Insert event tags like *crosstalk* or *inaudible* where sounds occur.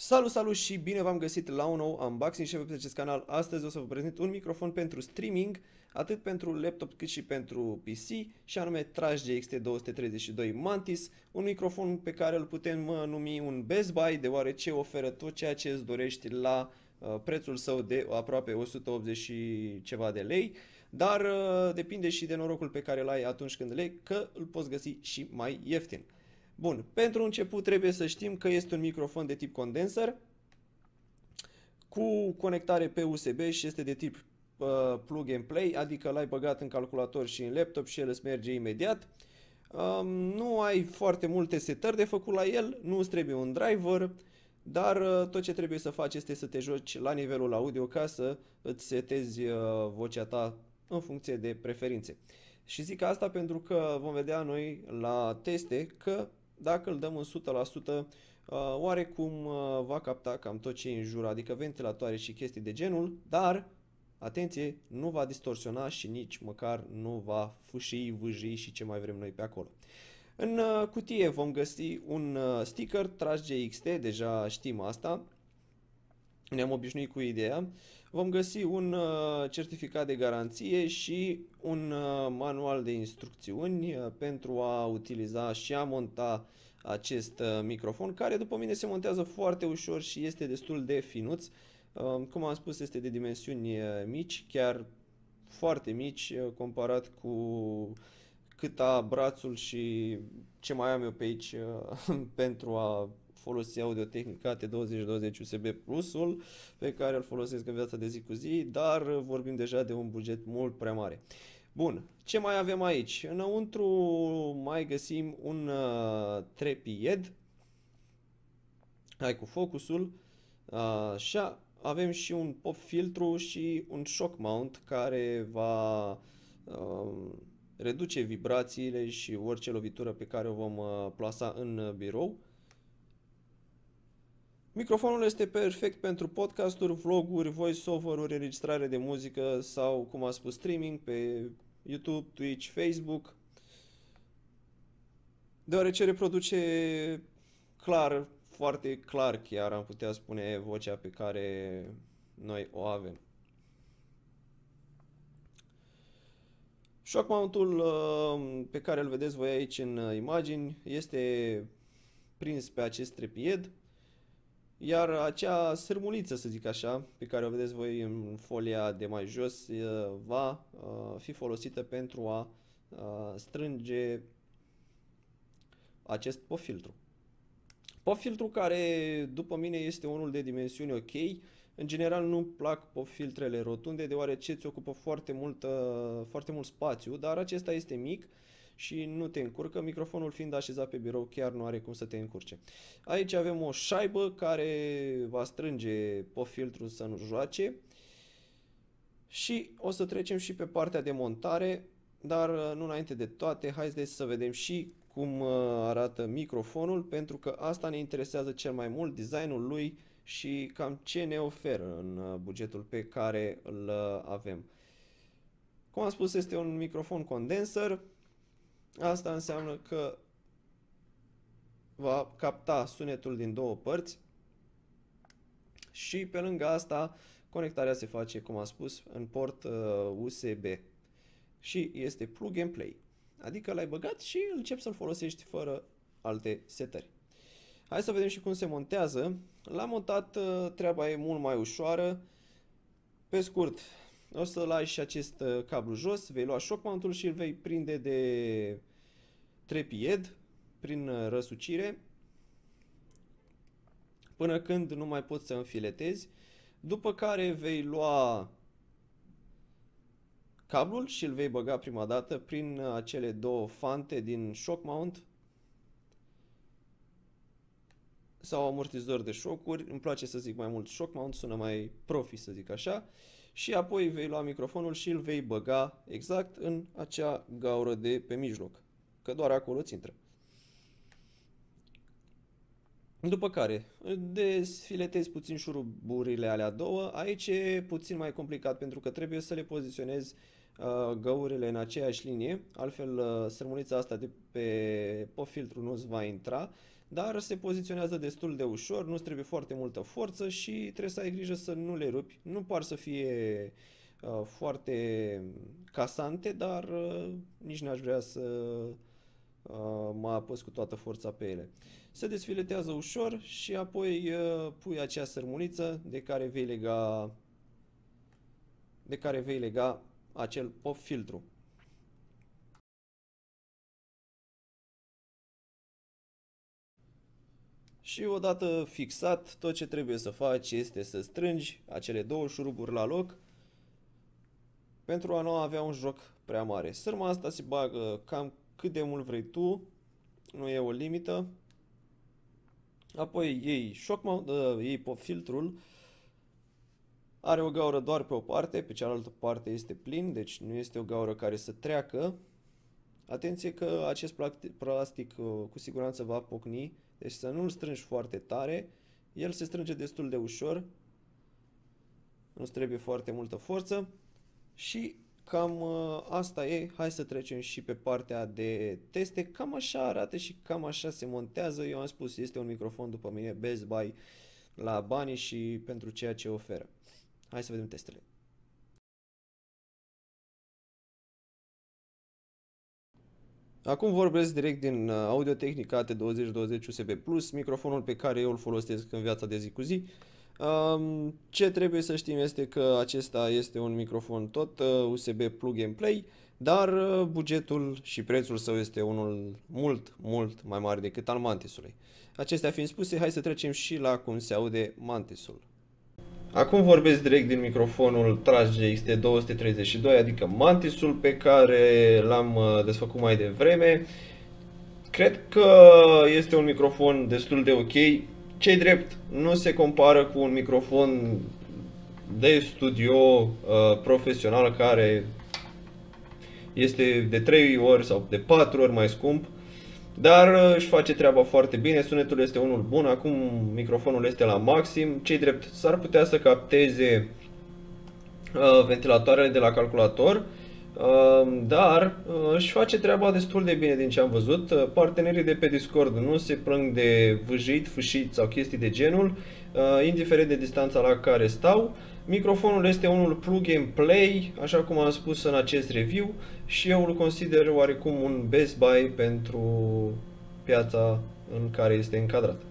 Salut, salut și bine v-am găsit la un nou unboxing și pe acest canal. Astăzi o să vă prezint un microfon pentru streaming, atât pentru laptop cât și pentru PC, și anume Trash DXT232 Mantis, un microfon pe care îl putem numi un Best Buy, deoarece oferă tot ceea ce îți dorești la uh, prețul său de aproape 180 și ceva de lei, dar uh, depinde și de norocul pe care îl ai atunci când le, că îl poți găsi și mai ieftin. Bun, pentru început trebuie să știm că este un microfon de tip condenser cu conectare pe USB și este de tip uh, plug and play, adică l-ai băgat în calculator și în laptop și el îți merge imediat. Um, nu ai foarte multe setări de făcut la el, nu îți trebuie un driver, dar uh, tot ce trebuie să faci este să te joci la nivelul audio ca să îți setezi uh, vocea ta în funcție de preferințe. Și zic asta pentru că vom vedea noi la teste că dacă îl dăm în 100%, uh, oarecum uh, va capta cam tot ce e în jur, adică ventilatoare și chestii de genul, dar, atenție, nu va distorsiona și nici măcar nu va fâșii, vâjii și ce mai vrem noi pe acolo. În uh, cutie vom găsi un sticker Trash JXT, deja știm asta, ne-am obișnuit cu ideea, vom găsi un uh, certificat de garanție și un uh, manual de instrucțiuni uh, pentru a utiliza și a monta acest microfon, care după mine se montează foarte ușor și este destul de finuț. Um, cum am spus, este de dimensiuni mici, chiar foarte mici, comparat cu cât a brațul și ce mai am eu pe aici *laughs* pentru a folosi Audio-Technica AT2020 USB Plus-ul pe care îl folosesc în viața de zi cu zi, dar vorbim deja de un buget mult prea mare. Bun, ce mai avem aici? Înăuntru mai găsim un uh, trepied. Hai cu focusul. Uh, așa, avem și un pop filtru și un shock mount care va uh, reduce vibrațiile și orice lovitură pe care o vom uh, plasa în birou. Microfonul este perfect pentru podcasturi, vloguri, voiceover uri înregistrare de muzică sau, cum am spus, streaming pe YouTube, Twitch, Facebook, deoarece reproduce clar, foarte clar chiar am putea spune vocea pe care noi o avem. Shock mount-ul uh, pe care îl vedeți voi aici în imagini este prins pe acest trepied iar acea sârmuliță, să zic așa, pe care o vedeți voi în folia de mai jos, va fi folosită pentru a strânge acest pofiltru. Pofiltru care, după mine, este unul de dimensiuni ok. În general nu plac pofiltrele rotunde, deoarece îți ocupă foarte, mult, foarte mult spațiu, dar acesta este mic și nu te încurcă, microfonul fiind așezat pe birou chiar nu are cum să te încurce. Aici avem o șaibă care va strânge pe filtru să nu joace și o să trecem și pe partea de montare, dar uh, nu înainte de toate, haideți să vedem și cum uh, arată microfonul, pentru că asta ne interesează cel mai mult, designul lui și cam ce ne oferă în uh, bugetul pe care îl avem. Cum am spus, este un microfon condenser, Asta înseamnă că va capta sunetul din două părți și pe lângă asta conectarea se face, cum am spus, în port USB uh, și este plug and play. Adică l-ai băgat și începi să-l folosești fără alte setări. Hai să vedem și cum se montează. La montat uh, treaba e mult mai ușoară. Pe scurt, o să lași și acest uh, cablu jos, vei lua shock și îl vei prinde de trepied, prin uh, răsucire, până când nu mai poți să înfiletezi, după care vei lua cablul și îl vei băga prima dată prin uh, acele două fante din shock mount sau amortizor de șocuri, îmi place să zic mai mult shock mount, sună mai profi să zic așa, și apoi vei lua microfonul și îl vei băga exact în acea gaură de pe mijloc. Că doar acolo ți intră. După care, desfiletezi puțin șuruburile alea două. Aici e puțin mai complicat pentru că trebuie să le poziționezi uh, găurile în aceeași linie, altfel uh, sărmulița asta de pe, pe filtru nu-ți va intra, dar se poziționează destul de ușor, nu trebuie foarte multă forță și trebuie să ai grijă să nu le rupi. Nu par să fie uh, foarte casante, dar uh, nici n-aș vrea să Uh, mai apăs cu toată forța pe ele. Se desfiletează ușor și apoi uh, pui acea sărmuniță de care vei lega de care vei lega acel pop filtru. Și odată fixat, tot ce trebuie să faci este să strângi acele două șuruburi la loc pentru a nu avea un joc prea mare. Sârma asta se bagă cam cât de mult vrei tu, nu e o limită. Apoi iei, shock mount, uh, iei pop filtrul, are o gaură doar pe o parte, pe cealaltă parte este plin, deci nu este o gaură care să treacă. Atenție că acest plastic uh, cu siguranță va pocni, deci să nu-l strângi foarte tare, el se strânge destul de ușor, nu trebuie foarte multă forță și cam uh, asta e. Hai să trecem și pe partea de teste. Cam așa arată și cam așa se montează. Eu am spus, este un microfon după mine Best Buy la bani și pentru ceea ce oferă. Hai să vedem testele. Acum vorbesc direct din uh, Audio Technica T2020 USB+, Plus, microfonul pe care eu îl folosesc în viața de zi cu zi. Uh, ce trebuie să știm este că acesta este un microfon tot USB uh, plug and play, dar uh, bugetul și prețul său este unul mult, mult mai mare decât al Mantisului. Acestea fiind spuse, hai să trecem și la cum se aude Mantisul. Acum vorbesc direct din microfonul Trage xt 232 adică Mantisul pe care l-am uh, desfăcut mai devreme. Cred că este un microfon destul de ok, ce drept, nu se compară cu un microfon de studio uh, profesional care este de 3 ori sau de 4 ori mai scump, dar uh, își face treaba foarte bine, sunetul este unul bun, acum microfonul este la maxim, ce drept, s-ar putea să capteze uh, ventilatoarele de la calculator Ehm, dar eh, își face treaba destul de bine din ce am văzut. Eh, partenerii de pe Discord nu se plâng de vâjit, fâșit sau chestii de genul, eh, indiferent de distanța la care stau. Microfonul este unul plug and play, așa cum am spus în acest review, și eu îl consider oarecum un best buy pentru piața în care este încadrat.